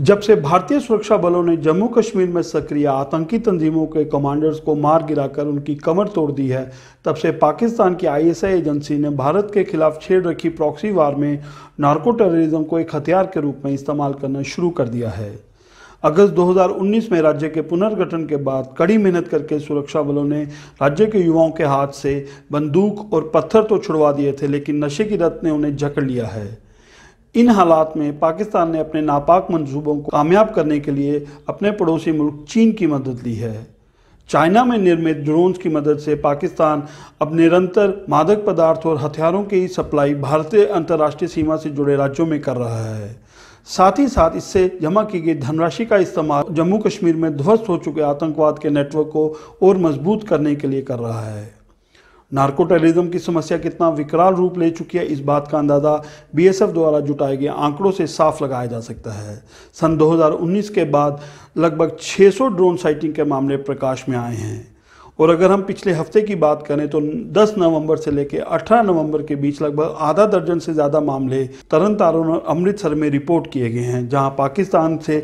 जब से भारतीय सुरक्षा बलों ने जम्मू कश्मीर में सक्रिय आतंकी तंजीमों के कमांडर्स को मार गिराकर उनकी कमर तोड़ दी है तब से पाकिस्तान की आईएसआई एजेंसी ने भारत के खिलाफ छेड़ रखी प्रॉक्सी वार में नार्को टेररिज्म को एक हथियार के रूप में इस्तेमाल करना शुरू कर दिया है अगस्त 2019 में राज्य के पुनर्गठन के बाद कड़ी मेहनत करके सुरक्षा बलों ने राज्य के युवाओं के हाथ से बंदूक और पत्थर तो छुड़वा दिए थे लेकिन नशे की रत ने उन्हें जकड़ लिया है इन हालात में पाकिस्तान ने अपने नापाक मंसूबों को कामयाब करने के लिए अपने पड़ोसी मुल्क चीन की मदद ली है चाइना में निर्मित ड्रोन्स की मदद से पाकिस्तान अब निरंतर मादक पदार्थ और हथियारों की सप्लाई भारतीय अंतर्राष्ट्रीय सीमा से जुड़े राज्यों में कर रहा है साथ ही साथ इससे जमा की गई धनराशि का इस्तेमाल जम्मू कश्मीर में ध्वस्त हो चुके आतंकवाद के नेटवर्क को और मजबूत करने के लिए कर रहा है नार्को टेररिज्म की समस्या कितना विकराल रूप ले चुकी है इस बात का अंदाज़ा बीएसएफ द्वारा जुटाए गए आंकड़ों से साफ लगाया जा सकता है सन 2019 के बाद लगभग 600 ड्रोन साइटिंग के मामले प्रकाश में आए हैं और अगर हम पिछले हफ्ते की बात करें तो 10 नवंबर से लेकर 18 नवंबर के बीच लगभग आधा दर्जन से ज़्यादा मामले तरन तारण और अमृतसर में रिपोर्ट किए गए हैं जहां पाकिस्तान से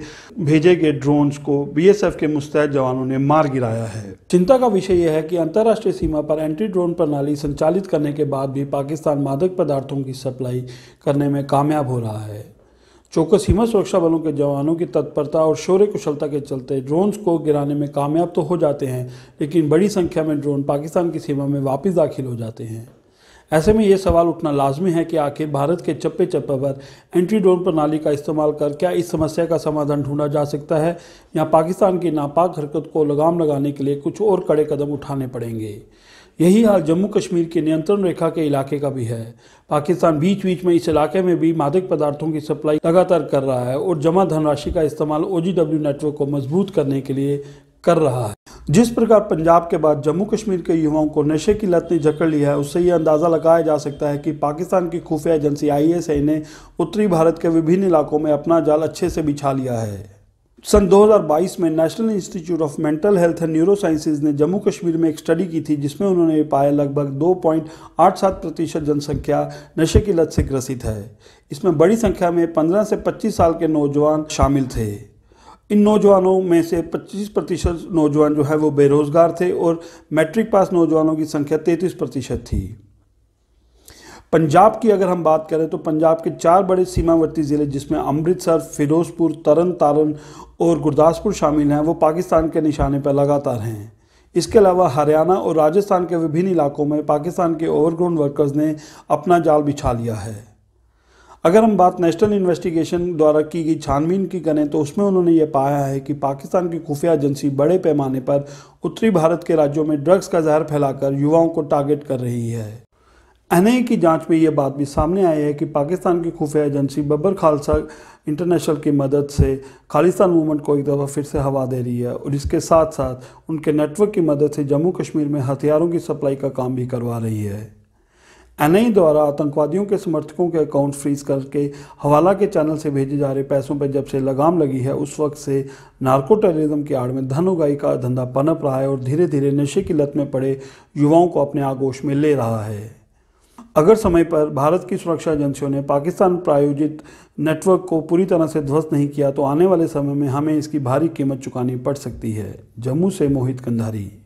भेजे गए ड्रोन्स को बीएसएफ के मुस्तैद जवानों ने मार गिराया है चिंता का विषय यह है कि अंतर्राष्ट्रीय सीमा पर एंटी ड्रोन प्रणाली संचालित करने के बाद भी पाकिस्तान मादक पदार्थों की सप्लाई करने में कामयाब हो रहा है चौकस सीमा सुरक्षा बलों के जवानों की तत्परता और शौर्य कुशलता के चलते ड्रोन्स को गिराने में कामयाब तो हो जाते हैं लेकिन बड़ी संख्या में ड्रोन पाकिस्तान की सीमा में वापस दाखिल हो जाते हैं ऐसे में ये सवाल उठना लाजमी है कि आखिर भारत के चप्पे चप्पे पर एंट्री ड्रोन प्रणाली का इस्तेमाल कर क्या इस समस्या का समाधान ढूंढा जा सकता है या पाकिस्तान की नापाक हरकत को लगाम लगाने के लिए कुछ और कड़े कदम उठाने पड़ेंगे यही हाल जम्मू कश्मीर के नियंत्रण रेखा के इलाके का भी है पाकिस्तान बीच बीच में इस इलाके में भी मादक पदार्थों की सप्लाई लगातार कर रहा है और जमा धनराशि का इस्तेमाल ओ नेटवर्क को मजबूत करने के लिए कर रहा है जिस प्रकार पंजाब के बाद जम्मू कश्मीर के युवाओं को नशे की लत ने जकड़ लिया है उससे यह अंदाज़ा लगाया जा सकता है कि पाकिस्तान की खुफिया एजेंसी आई ने उत्तरी भारत के विभिन्न इलाकों में अपना जाल अच्छे से बिछा लिया है सन 2022 में National Institute of Mental Health and Neuro Sciences ने जम्मू कश्मीर में एक स्टडी की थी जिसमें उन्होंने पाया लगभग 2.87 प्रतिशत जनसंख्या नशे की लत से ग्रसित है इसमें बड़ी संख्या में 15 से 25 साल के नौजवान शामिल थे इन नौजवानों में से 25 प्रतिशत नौजवान जो है वो बेरोज़गार थे और मैट्रिक पास नौजवानों की संख्या तैंतीस प्रतिशत थी पंजाब की अगर हम बात करें तो पंजाब के चार बड़े सीमावर्ती ज़िले जिसमें अमृतसर फिरोजपुर तरन तारन और गुरदासपुर शामिल हैं वो पाकिस्तान के निशाने पर लगातार हैं इसके अलावा हरियाणा और राजस्थान के विभिन्न इलाकों में पाकिस्तान के ओवरग्राउंड वर्कर्स ने अपना जाल बिछा लिया है अगर हम बात नेशनल इन्वेस्टिगेशन द्वारा की गई छानबीन की करें तो उसमें उन्होंने ये पाया है कि पाकिस्तान की खुफिया एजेंसी बड़े पैमाने पर उत्तरी भारत के राज्यों में ड्रग्स का जहर फैलाकर युवाओं को टारगेट कर रही है आई की जांच में ये बात भी सामने आई है कि पाकिस्तान की खुफिया एजेंसी बबर खालसा इंटरनेशनल की मदद से खालिस्तान मूवमेंट को एक दफ़ा फिर से हवा दे रही है और इसके साथ साथ उनके नेटवर्क की मदद से जम्मू कश्मीर में हथियारों की सप्लाई का काम भी करवा रही है आई द्वारा आतंकवादियों के समर्थकों के अकाउंट फ्रीज करके हवाला के चैनल से भेजे जा रहे पैसों पर जब से लगाम लगी है उस वक्त से नार्को टेररिज्म की आड़ में धन उगाई का धंधा पनप रहा है और धीरे धीरे नशे की लत में पड़े युवाओं को अपने आगोश में ले रहा है अगर समय पर भारत की सुरक्षा एजेंसियों ने पाकिस्तान प्रायोजित नेटवर्क को पूरी तरह से ध्वस्त नहीं किया तो आने वाले समय में हमें इसकी भारी कीमत चुकानी पड़ सकती है जम्मू से मोहित कंधारी